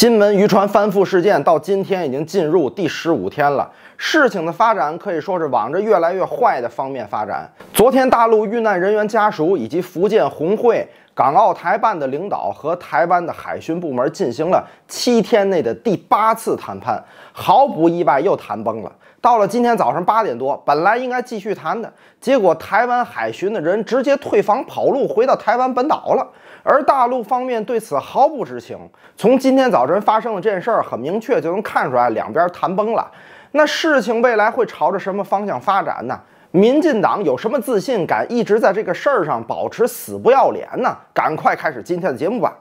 金门渔船翻覆事件到今天已经进入第十五天了，事情的发展可以说是往着越来越坏的方面发展。昨天，大陆遇难人员家属以及福建红会。港澳台办的领导和台湾的海巡部门进行了七天内的第八次谈判，毫不意外又谈崩了。到了今天早上八点多，本来应该继续谈的，结果台湾海巡的人直接退房跑路，回到台湾本岛了。而大陆方面对此毫不知情。从今天早晨发生的这件事儿很明确就能看出来，两边谈崩了。那事情未来会朝着什么方向发展呢？民进党有什么自信，敢一直在这个事儿上保持死不要脸呢？赶快开始今天的节目吧！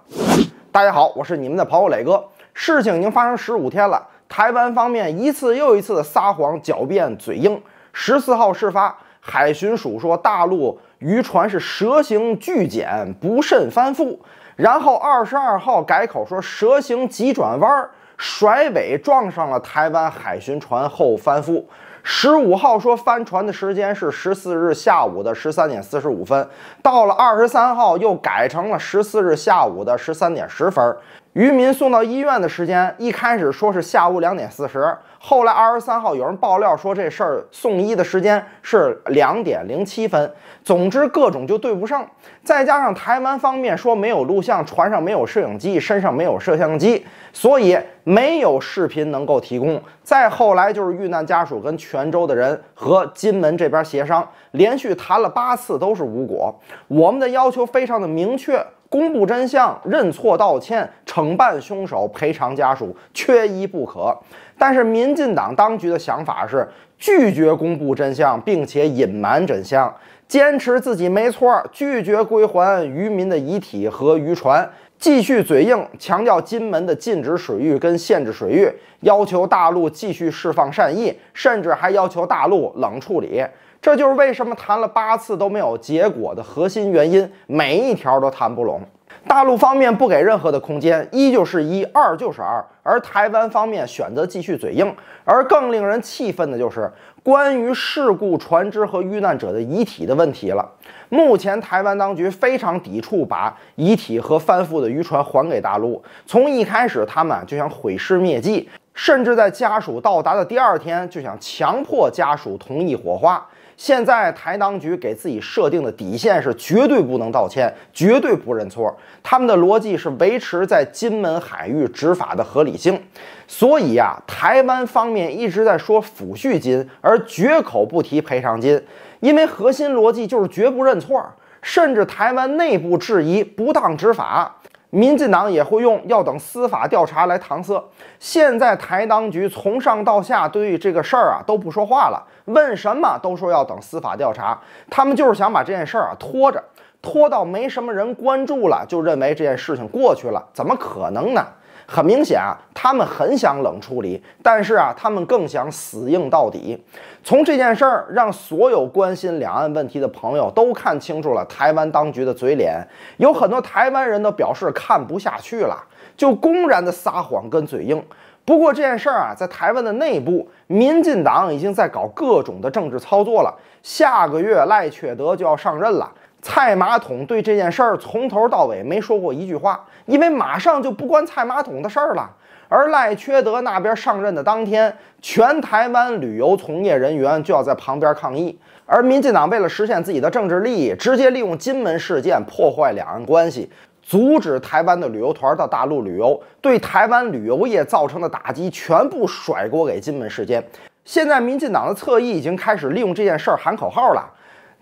大家好，我是你们的朋友磊哥。事情已经发生十五天了，台湾方面一次又一次的撒谎、狡辩、嘴硬。十四号事发，海巡署说大陆渔船是蛇形巨检不慎翻覆，然后二十二号改口说蛇形急转弯甩尾撞上了台湾海巡船后翻覆。十五号说翻船的时间是十四日下午的十三点四十五分，到了二十三号又改成了十四日下午的十三点十分。渔民送到医院的时间，一开始说是下午两点四十，后来二十三号有人爆料说这事儿送医的时间是两点零七分，总之各种就对不上。再加上台湾方面说没有录像，船上没有摄影机，身上没有摄像机，所以没有视频能够提供。再后来就是遇难家属跟泉州的人和金门这边协商，连续谈了八次都是无果。我们的要求非常的明确。公布真相、认错道歉、惩办凶手、赔偿家属，缺一不可。但是民进党当局的想法是拒绝公布真相，并且隐瞒真相，坚持自己没错，拒绝归还渔民的遗体和渔船，继续嘴硬，强调金门的禁止水域跟限制水域，要求大陆继续释放善意，甚至还要求大陆冷处理。这就是为什么谈了八次都没有结果的核心原因，每一条都谈不拢。大陆方面不给任何的空间，一就是一，二就是二。而台湾方面选择继续嘴硬，而更令人气愤的就是关于事故船只和遇难者的遗体的问题了。目前台湾当局非常抵触把遗体和翻覆的渔船还给大陆，从一开始他们就想毁尸灭迹，甚至在家属到达的第二天就想强迫家属同意火化。现在台当局给自己设定的底线是绝对不能道歉，绝对不认错。他们的逻辑是维持在金门海域执法的合理性。所以啊，台湾方面一直在说抚恤金，而绝口不提赔偿金，因为核心逻辑就是绝不认错，甚至台湾内部质疑不当执法。民进党也会用要等司法调查来搪塞。现在台当局从上到下对于这个事儿啊都不说话了，问什么都说要等司法调查，他们就是想把这件事儿啊拖着，拖到没什么人关注了，就认为这件事情过去了，怎么可能呢？很明显啊，他们很想冷处理，但是啊，他们更想死硬到底。从这件事儿，让所有关心两岸问题的朋友都看清楚了台湾当局的嘴脸。有很多台湾人都表示看不下去了，就公然的撒谎跟嘴硬。不过这件事儿啊，在台湾的内部，民进党已经在搞各种的政治操作了。下个月赖缺德就要上任了。蔡马桶对这件事儿从头到尾没说过一句话，因为马上就不关蔡马桶的事儿了。而赖缺德那边上任的当天，全台湾旅游从业人员就要在旁边抗议。而民进党为了实现自己的政治利益，直接利用金门事件破坏两岸关系，阻止台湾的旅游团到大陆旅游，对台湾旅游业造成的打击全部甩锅给金门事件。现在民进党的侧翼已经开始利用这件事儿喊口号了。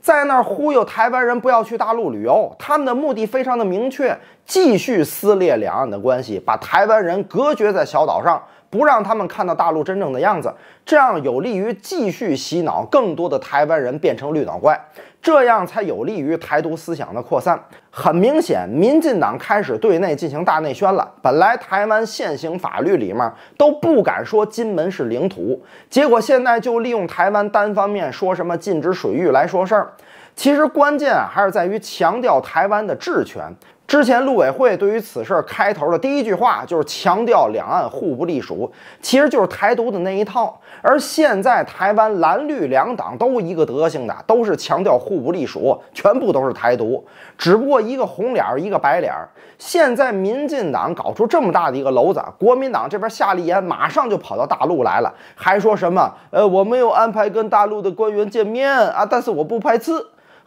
在那儿忽悠台湾人不要去大陆旅游，他们的目的非常的明确，继续撕裂两岸的关系，把台湾人隔绝在小岛上。不让他们看到大陆真正的样子，这样有利于继续洗脑更多的台湾人变成绿脑怪，这样才有利于台独思想的扩散。很明显，民进党开始对内进行大内宣了。本来台湾现行法律里面都不敢说金门是领土，结果现在就利用台湾单方面说什么禁止水域来说事儿。其实关键啊，还是在于强调台湾的治权。之前陆委会对于此事开头的第一句话就是强调两岸互不隶属，其实就是台独的那一套。而现在台湾蓝绿两党都一个德行的，都是强调互不隶属，全部都是台独，只不过一个红脸儿，一个白脸儿。现在民进党搞出这么大的一个娄子，国民党这边夏立言马上就跑到大陆来了，还说什么呃我没有安排跟大陆的官员见面啊，但是我不排斥。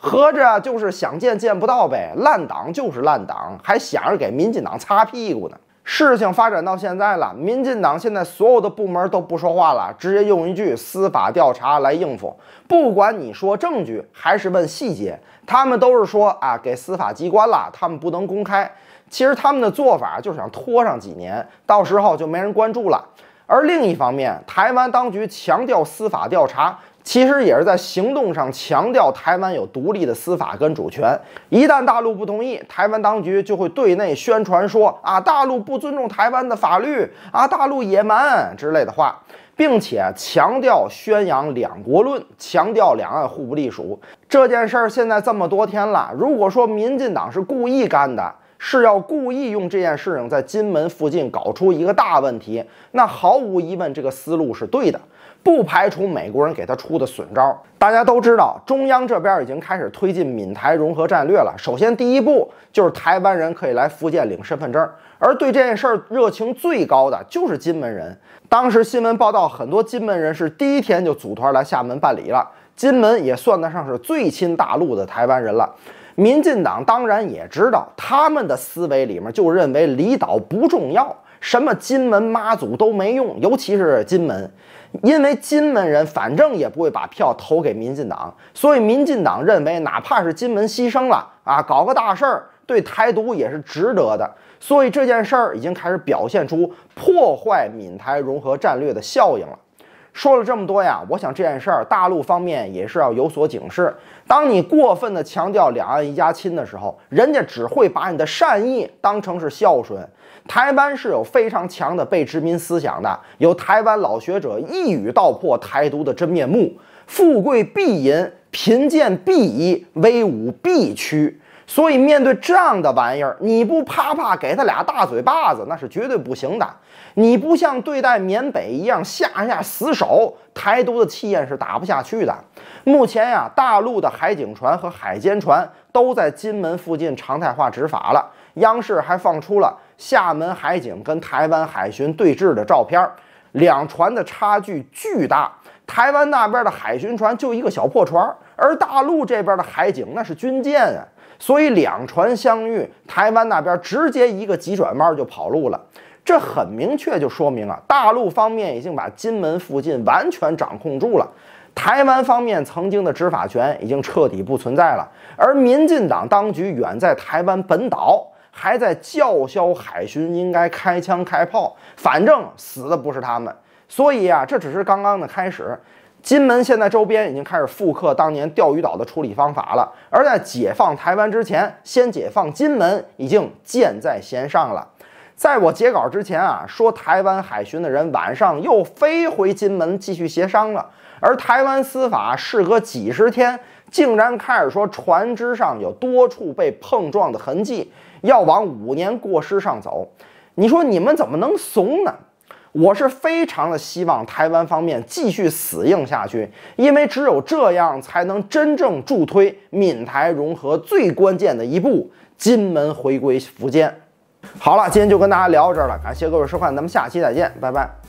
合着就是想见见不到呗，烂党就是烂党，还想着给民进党擦屁股呢。事情发展到现在了，民进党现在所有的部门都不说话了，直接用一句司法调查来应付。不管你说证据还是问细节，他们都是说啊，给司法机关了，他们不能公开。其实他们的做法就是想拖上几年，到时候就没人关注了。而另一方面，台湾当局强调司法调查。其实也是在行动上强调台湾有独立的司法跟主权，一旦大陆不同意，台湾当局就会对内宣传说啊，大陆不尊重台湾的法律啊，大陆野蛮之类的话，并且强调宣扬两国论，强调两岸互不隶属。这件事儿现在这么多天了，如果说民进党是故意干的，是要故意用这件事情在金门附近搞出一个大问题，那毫无疑问，这个思路是对的。不排除美国人给他出的损招。大家都知道，中央这边已经开始推进闽台融合战略了。首先，第一步就是台湾人可以来福建领身份证，而对这件事儿热情最高的就是金门人。当时新闻报道，很多金门人是第一天就组团来厦门办理了。金门也算得上是最亲大陆的台湾人了。民进党当然也知道，他们的思维里面就认为离岛不重要。什么金门、妈祖都没用，尤其是金门，因为金门人反正也不会把票投给民进党，所以民进党认为，哪怕是金门牺牲了啊，搞个大事儿，对台独也是值得的。所以这件事儿已经开始表现出破坏闽台融合战略的效应了。说了这么多呀，我想这件事儿，大陆方面也是要有所警示。当你过分的强调两岸一家亲的时候，人家只会把你的善意当成是孝顺。台湾是有非常强的被殖民思想的，有台湾老学者一语道破台独的真面目：富贵必淫，贫贱必移，威武必屈。所以，面对这样的玩意儿，你不啪啪给他俩大嘴巴子，那是绝对不行的。你不像对待缅北一样下下死手，台独的气焰是打不下去的。目前呀，大陆的海警船和海监船都在金门附近常态化执法了。央视还放出了厦门海警跟台湾海巡对峙的照片，两船的差距巨大。台湾那边的海巡船就一个小破船，而大陆这边的海警那是军舰啊。所以两船相遇，台湾那边直接一个急转弯就跑路了，这很明确就说明啊，大陆方面已经把金门附近完全掌控住了，台湾方面曾经的执法权已经彻底不存在了，而民进党当局远在台湾本岛，还在叫嚣海巡应该开枪开炮，反正死的不是他们。所以啊，这只是刚刚的开始。金门现在周边已经开始复刻当年钓鱼岛的处理方法了，而在解放台湾之前，先解放金门已经箭在弦上了。在我截稿之前啊，说台湾海巡的人晚上又飞回金门继续协商了，而台湾司法事隔几十天竟然开始说船只上有多处被碰撞的痕迹，要往五年过失上走。你说你们怎么能怂呢？我是非常的希望台湾方面继续死硬下去，因为只有这样才能真正助推闽台融合最关键的一步——金门回归福建。好了，今天就跟大家聊到这儿了，感谢各位收看，咱们下期再见，拜拜。